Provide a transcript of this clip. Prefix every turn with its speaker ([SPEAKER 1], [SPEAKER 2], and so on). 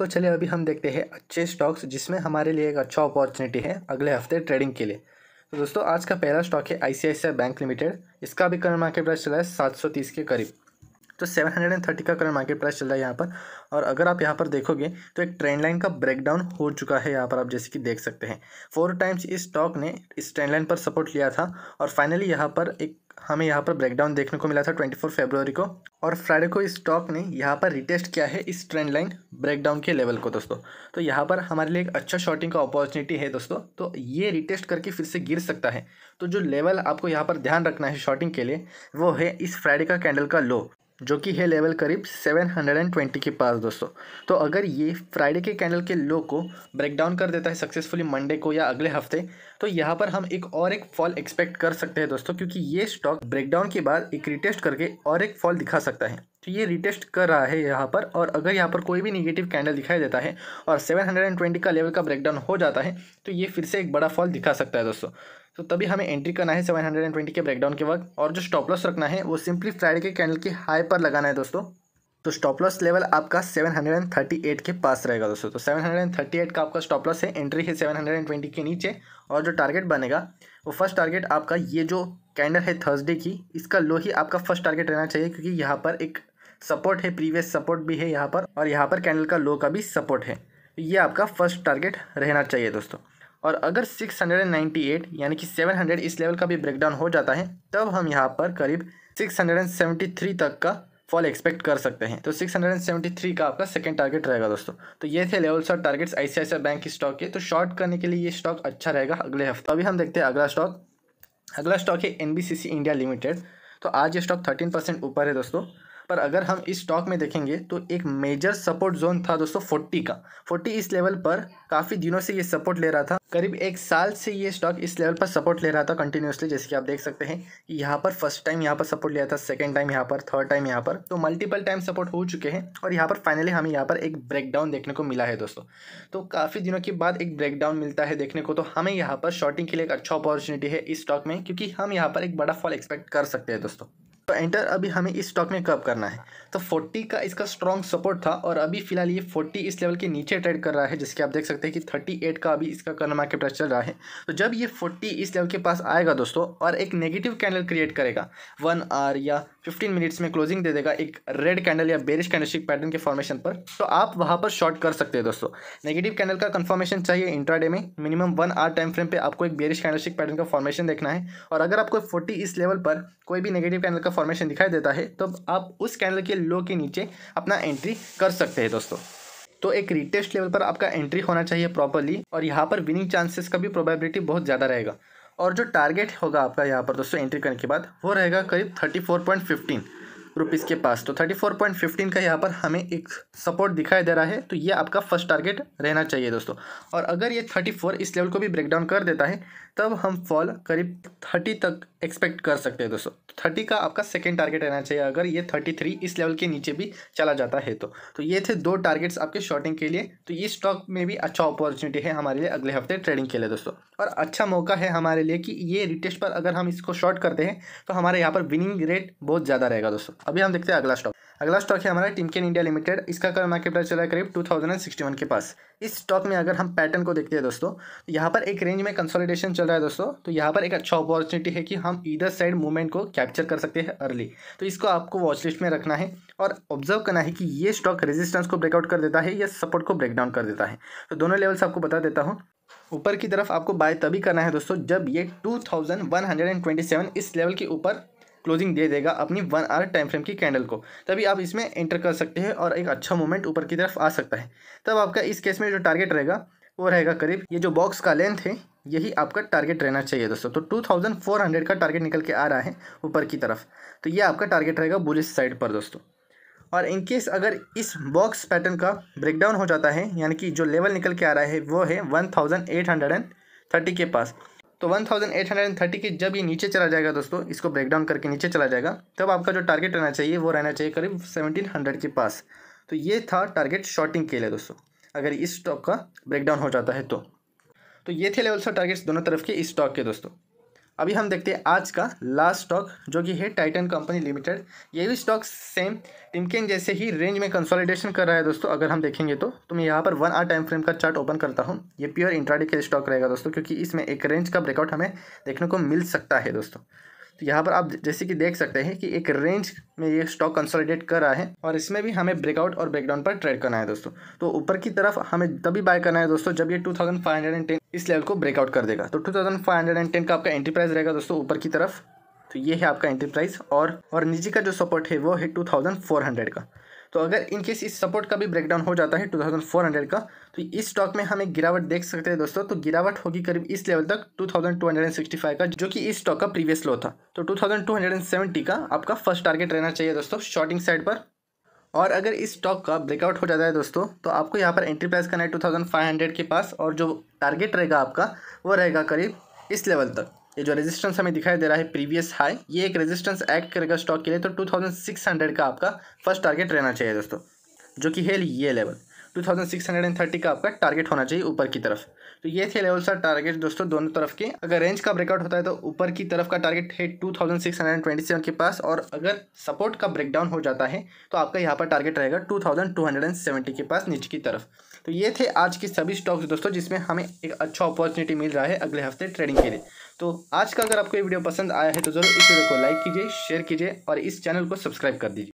[SPEAKER 1] तो चलिए अभी हम देखते हैं अच्छे स्टॉक्स जिसमें हमारे लिए एक अच्छा अपॉर्चुनिटी है अगले हफ्ते ट्रेडिंग के लिए तो दोस्तों आज का पहला स्टॉक है आईसीआईसीआई बैंक लिमिटेड इसका अभी करंट मार्केट प्राइस चला है सात सौ तीस के करीब तो सेवन हंड्रेड एंड थर्टी का करंट मार्केट प्राइस चल रहा है यहाँ पर और अगर आप यहाँ पर देखोगे तो एक ट्रेंड लाइन का ब्रेकडाउन हो चुका है यहाँ पर आप जैसे कि देख सकते हैं फोर टाइम्स इस स्टॉक ने इस ट्रेंड लाइन पर सपोर्ट लिया था और फाइनली यहाँ पर एक हमें यहाँ पर ब्रेकडाउन देखने को मिला था 24 फरवरी को और फ्राइडे को इस स्टॉक ने यहाँ पर रिटेस्ट किया है इस ट्रेंड लाइन ब्रेकडाउन के लेवल को दोस्तों तो यहाँ पर हमारे लिए एक अच्छा शॉर्टिंग का अपॉर्चुनिटी है दोस्तों तो ये रिटेस्ट करके फिर से गिर सकता है तो जो लेवल आपको यहाँ पर ध्यान रखना है शॉर्टिंग के लिए वो है इस फ्राइडे का कैंडल का लो जो कि है लेवल करीब 720 के पास दोस्तों तो अगर ये फ्राइडे के कैंडल के लो को ब्रेकडाउन कर देता है सक्सेसफुली मंडे को या अगले हफ्ते तो यहाँ पर हम एक और एक फॉल एक्सपेक्ट कर सकते हैं दोस्तों क्योंकि ये स्टॉक ब्रेकडाउन के बाद एक रिटेस्ट करके और एक फॉल दिखा सकता है तो ये रिटेस्ट कर रहा है यहाँ पर और अगर यहाँ पर कोई भी निगेटिव कैंडल दिखाई देता है और 720 का लेवल का ब्रेकडाउन हो जाता है तो ये फिर से एक बड़ा फॉल दिखा सकता है दोस्तों तो तभी हमें एंट्री करना है 720 के ब्रेकडाउन के वक्त और जो स्टॉप लॉस रखना है वो सिंपली फ्राइडे के कैंडल की हाई पर लगाना है दोस्तों तो स्टॉप लॉस लेवल आपका 738 के पास रहेगा दोस्तों तो 738 का आपका स्टॉप लॉस है एंट्री है 720 के नीचे और जो टारगेट बनेगा वो फर्स्ट टारगेट आपका ये जो कैंडल है थर्सडे की इसका लो ही आपका फर्स्ट टारगेट रहना चाहिए क्योंकि यहाँ पर एक सपोर्ट है प्रीवियस सपोर्ट भी है यहाँ पर और यहाँ पर कैंडल का लो का भी सपोर्ट है ये आपका फर्स्ट टारगेट रहना चाहिए दोस्तों और अगर 698 यानी कि 700 इस लेवल का भी ब्रेकडाउन हो जाता है तब हम यहाँ पर करीब 673 तक का फॉल एक्सपेक्ट कर सकते हैं तो 673 का आपका सेकंड टारगेट रहेगा दोस्तों तो ये थे लेवल्स और टारगेट्स ऐसे बैंक की स्टॉक के तो शॉर्ट करने के लिए ये स्टॉक अच्छा रहेगा अगले हफ्ते तो अभी हम देखते हैं अगला स्टॉक अगला स्टॉक है एन इंडिया लिमिटेड तो आज ये स्टॉक थर्टीन परसेंट ऊपर है दोस्तों पर अगर हम इस स्टॉक में देखेंगे तो एक मेजर सपोर्ट जोन था दोस्तों फोर्टी का फोर्टी इस लेवल पर काफ़ी दिनों से ये सपोर्ट ले रहा था करीब एक साल से ये स्टॉक इस लेवल पर सपोर्ट ले रहा था कंटिन्यूसली जैसे कि आप देख सकते हैं कि यहाँ पर फर्स्ट टाइम यहाँ पर सपोर्ट लिया था सेकंड टाइम यहाँ पर थर्ड टाइम यहाँ पर तो मल्टीपल टाइम सपोर्ट हो चुके हैं और यहाँ पर फाइनली हमें यहाँ पर एक ब्रेकडाउन देखने को मिला है दोस्तों तो काफ़ी दिनों के बाद एक ब्रेकडाउन मिलता है देखने को तो हमें यहाँ पर शॉर्टिंग के लिए एक अच्छा अपॉर्चुनिटी है इस स्टॉक में क्योंकि हम यहाँ पर एक बड़ा फॉल एक्सपेक्ट कर सकते हैं दोस्तों तो एंटर अभी हमें इस स्टॉक में कब करना है तो 40 का इसका स्ट्रॉन्ग सपोर्ट था और अभी फिलहाल ये 40 इस लेवल के नीचे ट्रेड कर रहा है जिसके आप देख सकते हैं कि 38 का अभी इसका कर्न मार्केट प्राइस चल रहा है तो जब ये 40 इस लेवल के पास आएगा दोस्तों और एक नेगेटिव कैंडल क्रिएट करेगा वन आर या 15 मिनट्स में क्लोजिंग दे देगा एक रेड कैंडल या बेरिश कैंडलशिक पैटर्न के फॉर्मेशन पर तो आप वहाँ पर शॉर्ट कर सकते हैं दोस्तों नेगेटिव कैंडल का कंफर्मेशन चाहिए इंट्राडे में minimum one hour time frame पे आपको एक बेरिश कैंडलशिक पैटर्न का फॉर्मेशन देखना है और अगर आपको फोर्टी इस लेवल पर कोई भी नेगेटिव कैंडल का फॉर्मेशन दिखाई देता है तो आप उस कैंडल के लो के नीचे अपना एंट्री कर सकते हैं दोस्तों तो एक रिटेस्ट लेवल पर आपका एंट्री होना चाहिए प्रॉपरली और यहाँ पर विनिंग चांसेस का भी प्रोबेबिलिटी बहुत ज़्यादा रहेगा और जो टारगेट होगा आपका यहाँ पर दोस्तों एंट्री करने के बाद वो रहेगा करीब thirty four point fifteen rupees के पास तो थर्टी फोर पॉइंट फिफ्टीन का यहाँ पर हमें एक सपोर्ट दिखाई दे रहा है तो ये आपका फर्स्ट टारगेट रहना चाहिए दोस्तों और अगर ये थर्टी फोर इस लेवल को भी ब्रेक डाउन कर देता है तब हम फॉल करीब थर्टी तक एक्सपेक्ट कर सकते हैं दोस्तों थर्टी तो का आपका सेकेंड टारगेट रहना चाहिए अगर ये थर्टी थ्री इस लेवल के नीचे भी चला जाता है तो तो ये थे दो टारगेट्स आपके शॉर्टिंग के लिए तो ये स्टॉक में भी अच्छा अपॉर्चुनिटी है हमारे लिए अगले हफ्ते ट्रेडिंग के लिए दोस्तों और अच्छा मौका है हमारे लिए कि ये रिटेस्ट पर अगर हम इसको शॉर्ट करते हैं तो हमारे यहाँ पर विनिंग रेट बहुत ज़्यादा रहेगा दोस्तों अभी हम देखते हैं अगला स्टॉक अगला स्टॉक है हमारा टिमकेन इंडिया लिमिटेड इसका कर मार्केट प्राइस चला है करीब 2061 के पास इस स्टॉक में अगर हम पैटर्न को देखते हैं दोस्तों तो यहाँ पर एक रेंज में कंसोलिडेशन चल रहा है दोस्तों तो यहाँ पर एक अच्छा अपॉर्चुनिटी है कि हम हम इधर साइड मूवमेंट को कैप्चर कर सकते हैं अर्ली तो इसको आपको वॉचलिस्ट में रखना है और ऑब्जर्व करना है कि ये स्टॉक रेजिस्टेंस को ब्रेकआउट कर देता है या सपोर्ट को ब्रेकडाउन कर देता है तो दोनों लेवल्स आपको बता देता हूँ ऊपर की तरफ आपको बाय तभी करना है दोस्तों जब ये टू इस लेवल के ऊपर क्लोजिंग दे देगा अपनी वन आवर टाइम फ्रेम की कैंडल को तभी आप इसमें एंटर कर सकते हैं और एक अच्छा मोमेंट ऊपर की तरफ आ सकता है तब आपका इस केस में जो टारगेट रहेगा वो रहेगा करीब ये जो बॉक्स का लेंथ है यही आपका टारगेट रहना चाहिए दोस्तों तो 2400 का टारगेट निकल के आ रहा है ऊपर की तरफ तो ये आपका टारगेट रहेगा बुलिस साइड पर दोस्तों और इन केस अगर इस बॉक्स पैटर्न का ब्रेकडाउन हो जाता है यानी कि जो लेवल निकल के आ रहा है वो है 1830 के पास तो 1830 के जब ये नीचे चला जाएगा दोस्तों इसको ब्रेकडाउन करके नीचे चला जाएगा तब आपका जो टारगेट रहना चाहिए वो रहना चाहिए करीब हंड्रेड के पास तो ये था टारगेट शॉर्टिंग के लिए दोस्तों अगर इस स्टॉक का ब्रेकडाउन हो जाता है तो तो ये थे लेवल्स और टारगेट्स दोनों तरफ के इस स्टॉक के दोस्तों अभी हम देखते हैं आज का लास्ट स्टॉक जो कि है टाइटन कंपनी लिमिटेड ये भी स्टॉक सेम टिमकेन जैसे ही रेंज में कंसोलिडेशन कर रहा है दोस्तों अगर हम देखेंगे तो तो मैं यहाँ पर वन आर टाइम फ्रेम का चार्ट ओपन करता हूँ ये प्योर इंट्राडे के स्टॉक रहेगा दोस्तों क्योंकि इसमें एक रेंज का ब्रेकआउट हमें देखने को मिल सकता है दोस्तों तो यहाँ पर आप जैसे कि देख सकते हैं कि एक रेंज में ये स्टॉक कंसोलिडेट कर रहा है और इसमें भी हमें ब्रेकआउट और ब्रेकडाउन पर ट्रेड करना है दोस्तों तो ऊपर की तरफ हमें तभी बाय करना है दोस्तों जब ये 2510 इस लेवल को ब्रेकआउट कर देगा तो 2510 का आपका एंटरप्राइज प्राइस रहेगा दोस्तों ऊपर की तरफ तो ये है आपका एंट्री प्राइस और और निजी का जो सपोर्ट है वो है टू का तो अगर इन केस इस सपोर्ट का भी ब्रेकडाउन हो जाता है टू थाउजेंड फोर हंड्रेड का तो इस स्टॉक में हम एक गिरावट देख सकते हैं दोस्तों तो गिरावट होगी करीब इस लेवल तक two two thousand hundred sixty five का जो कि इस स्टॉक का प्रीवियस लो था तो टू टू थाउजेंड सेवेंटी का आपका फर्स्ट टारगेट रहना चाहिए दोस्तों शॉर्टिंग साइड पर और अगर इस स्टॉक का ब्रेकआउट हो जाता है दोस्तों तो आपको यहाँ पर एंट्री प्राइस करना है टू थाउजेंड फाइव हंड्रेड के पास और जो टारगेट रहेगा आपका वो रहेगा करीब इस लेवल तक ये जो रेजिस्टेंस हमें दिखाई दे रहा है प्रीवियस हाई ये एक रेजिस्टेंस एक्ट करेगा स्टॉक के लिए तो 2600 का आपका फर्स्ट टारगेट रहना चाहिए दोस्तों जो कि है ये लेवल 2630 का आपका टारगेट होना चाहिए ऊपर की तरफ तो ये थे लेवल्स सर टारगेट दोस्तों दोनों तरफ के अगर रेंज का ब्रेकआउट होता है तो ऊपर की तरफ का टारगेट है 2627 के पास और अगर सपोर्ट का ब्रेकडाउन हो जाता है तो आपका यहाँ पर टारगेट रहेगा 2270 के पास नीचे की तरफ तो ये थे आज के सभी स्टॉक्स दोस्तों जिसमें हमें एक अच्छा अपॉर्चुनिटी मिल रहा है अगले हफ्ते ट्रेडिंग के लिए तो आज का अगर आपको ये वीडियो पसंद आया है तो ज़रूर इस वीडियो को लाइक कीजिए शेयर कीजिए और इस चैनल को सब्सक्राइब कर दीजिए